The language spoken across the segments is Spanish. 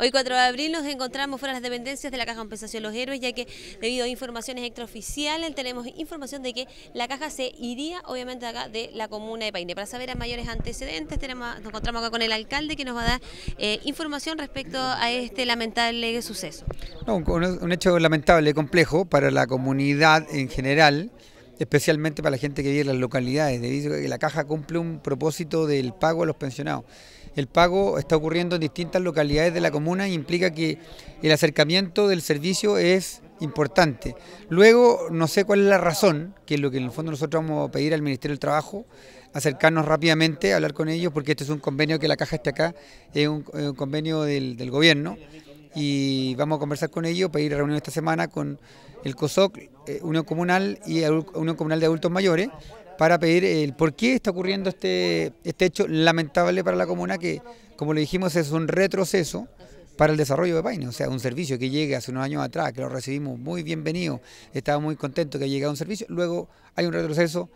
Hoy 4 de abril nos encontramos fuera de las dependencias de la Caja de Compensación Los Héroes, ya que debido a informaciones extraoficiales tenemos información de que la caja se iría obviamente acá de la comuna de Paine. Para saber a mayores antecedentes nos encontramos acá con el alcalde que nos va a dar eh, información respecto a este lamentable suceso. un, hecho lamentable, y complejo para la comunidad en general especialmente para la gente que vive en las localidades, de que la caja cumple un propósito del pago a los pensionados. El pago está ocurriendo en distintas localidades de la comuna e implica que el acercamiento del servicio es importante. Luego, no sé cuál es la razón, que es lo que en el fondo nosotros vamos a pedir al Ministerio del Trabajo, acercarnos rápidamente, hablar con ellos, porque este es un convenio que la caja está acá, es un, convenio del gobierno y vamos a conversar con ellos para ir reunión esta semana con el COSOC, eh, Unión Comunal y Unión Comunal de Adultos Mayores para pedir el por qué está ocurriendo este, este hecho lamentable para la comuna que, como le dijimos, es un retroceso para el desarrollo de Paine, o sea, un servicio que llega hace unos años atrás, que lo recibimos muy bienvenido, estaba muy contento que haya llegado un servicio, luego hay un retroceso,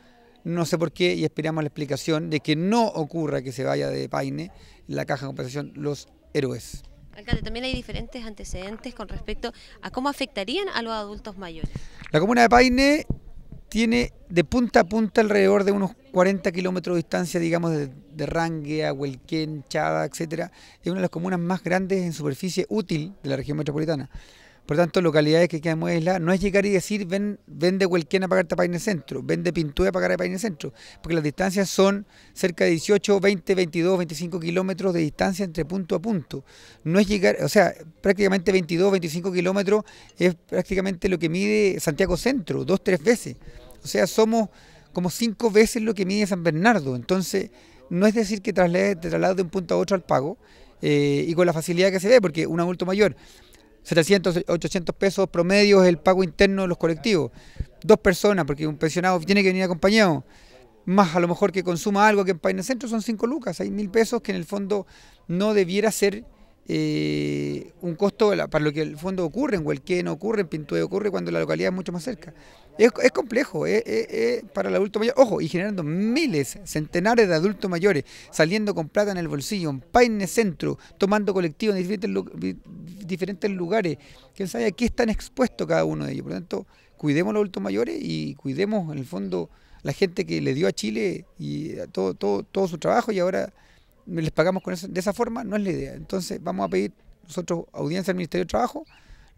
no sé por qué, y esperamos la explicación de que no ocurra que se vaya de Paine la caja de compensación Los Héroes. Alcalde, también hay diferentes antecedentes con respecto a cómo afectarían a los adultos mayores. La comuna de Paine tiene de punta a punta alrededor de unos 40 kilómetros de distancia, digamos, de, de Ranguea, Huelquén, Chada, etcétera. Es una de las comunas más grandes en superficie útil de la región metropolitana. Por tanto, localidades que quedan muy aisladas, no es llegar y decir, ven, ven de Huelquén a pagarte a Paine Centro, ven de a pagar a Paine Centro, porque las distancias son cerca de 18, 20, 22, 25 kilómetros de distancia entre punto a punto. No es llegar, o sea, prácticamente 22, 25 kilómetros es prácticamente lo que mide Santiago Centro, dos, tres veces. O sea, somos como cinco veces lo que mide San Bernardo. Entonces, no es decir que traslade, te de un punto a otro al pago eh, y con la facilidad que se ve, porque un adulto mayor 700, 800 pesos promedio es el pago interno de los colectivos. Dos personas, porque un pensionado tiene que venir acompañado. Más a lo mejor que consuma algo que en Paine Centro son 5 lucas, hay mil pesos que en el fondo no debiera ser eh, un costo para lo que el fondo ocurre, en no ocurre, en Pintué ocurre, cuando la localidad es mucho más cerca. Es, complejo es, eh, eh, eh, para el adulto mayor. Ojo, y generando miles, centenares de adultos mayores saliendo con plata en el bolsillo, en Paine Centro, tomando colectivos en diferentes, diferentes lugares. ¿Quién sabe a qué están expuestos cada uno de ellos? Por lo tanto, cuidemos a los adultos mayores y cuidemos, en el fondo, la gente que le dio a Chile y a todo, todo, su trabajo y ahora les pagamos con de esa forma, no es la idea. Entonces, vamos a pedir nosotros audiencia al Ministerio de Trabajo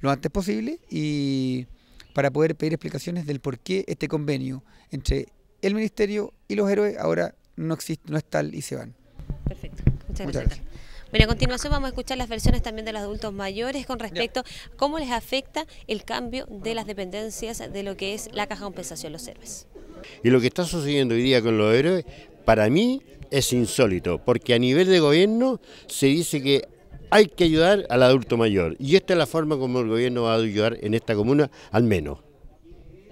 lo antes posible y para poder pedir explicaciones del por qué este convenio entre el Ministerio y los héroes ahora no existe, no es tal y se van. Perfecto, muchas, gracias. Bueno, a continuación vamos a escuchar las versiones también de los adultos mayores con respecto a cómo les afecta el cambio de las dependencias de lo que es la caja de compensación los héroes. Y lo que está sucediendo hoy día con los héroes, para mí es insólito, porque a nivel de gobierno se dice que hay que ayudar al adulto mayor. Y esta es la forma como el gobierno va a ayudar en esta comuna, al menos.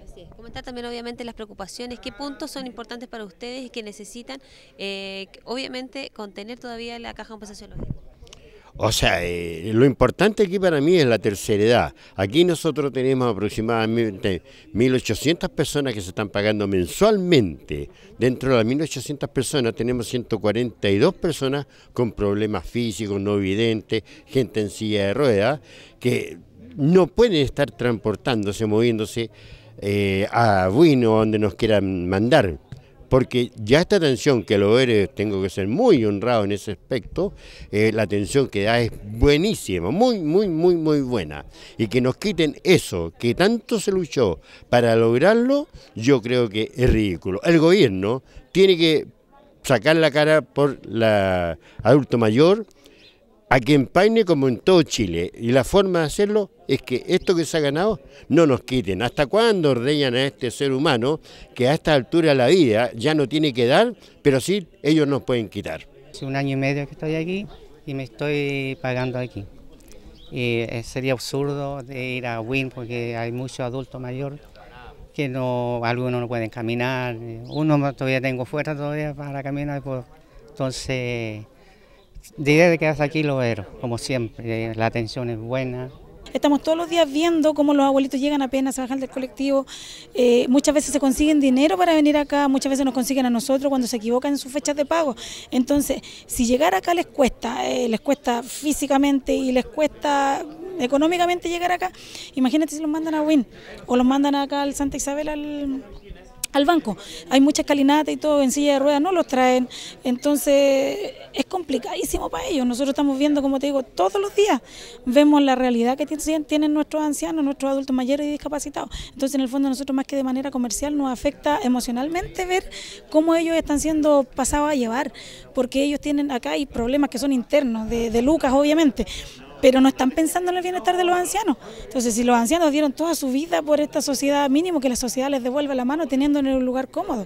Así Comentar también obviamente las preocupaciones, qué puntos son importantes para ustedes y que necesitan, eh, obviamente, contener todavía la caja de compensación. O sea, eh, lo importante aquí para mí es la tercera edad. Aquí nosotros tenemos aproximadamente 1.800 personas que se están pagando mensualmente. Dentro de las 1.800 personas tenemos 142 personas con problemas físicos, no videntes, gente en silla de ruedas, que no pueden estar transportándose, moviéndose eh, a bueno, donde nos quieran mandar porque ya esta atención que lo eres, tengo que ser muy honrado en ese aspecto, eh, la atención que da es buenísima, muy, muy, muy, muy buena. Y que nos quiten eso, que tanto se luchó para lograrlo, yo creo que es ridículo. El gobierno tiene que sacar la cara por la adulto mayor, Aquí en Paine, como en todo Chile. Y la forma de hacerlo es que esto que se ha ganado no nos quiten. ¿Hasta cuándo ordeñan a este ser humano que a esta altura de la vida ya no tiene que dar, pero sí ellos nos pueden quitar? Hace un año y medio que estoy aquí y me estoy pagando aquí. Y eh, sería absurdo ir a Win porque hay muchos adultos mayores que no, algunos no pueden caminar. Uno todavía tengo fuerza todavía para caminar, pues, entonces idea que hasta aquí lo veo, como siempre, eh, la atención es buena, Estamos todos los días viendo cómo los abuelitos llegan apenas, a bajan del colectivo. Eh, muchas veces se consiguen dinero para venir acá, muchas veces nos consiguen a nosotros cuando se equivocan en sus fechas de pago. Entonces, si llegar acá les cuesta, eh, les cuesta físicamente y les cuesta económicamente llegar acá, imagínate si los mandan a Win o los mandan acá al Santa Isabel, al al banco. Hay muchas calinatas y todo en silla de ruedas, no los traen. Entonces es complicadísimo para ellos. Nosotros estamos viendo, como te digo, todos los días vemos la realidad que tienen nuestros ancianos, nuestros adultos mayores y discapacitados. Entonces en el fondo nosotros más que de manera comercial nos afecta emocionalmente ver cómo ellos están siendo pasados a llevar, porque ellos tienen acá hay problemas que son internos, de, de Lucas obviamente, pero no están pensando en el bienestar de los ancianos. Entonces, si los ancianos dieron toda su vida por esta sociedad, mínimo que la sociedad les devuelva la mano teniendo en un lugar cómodo.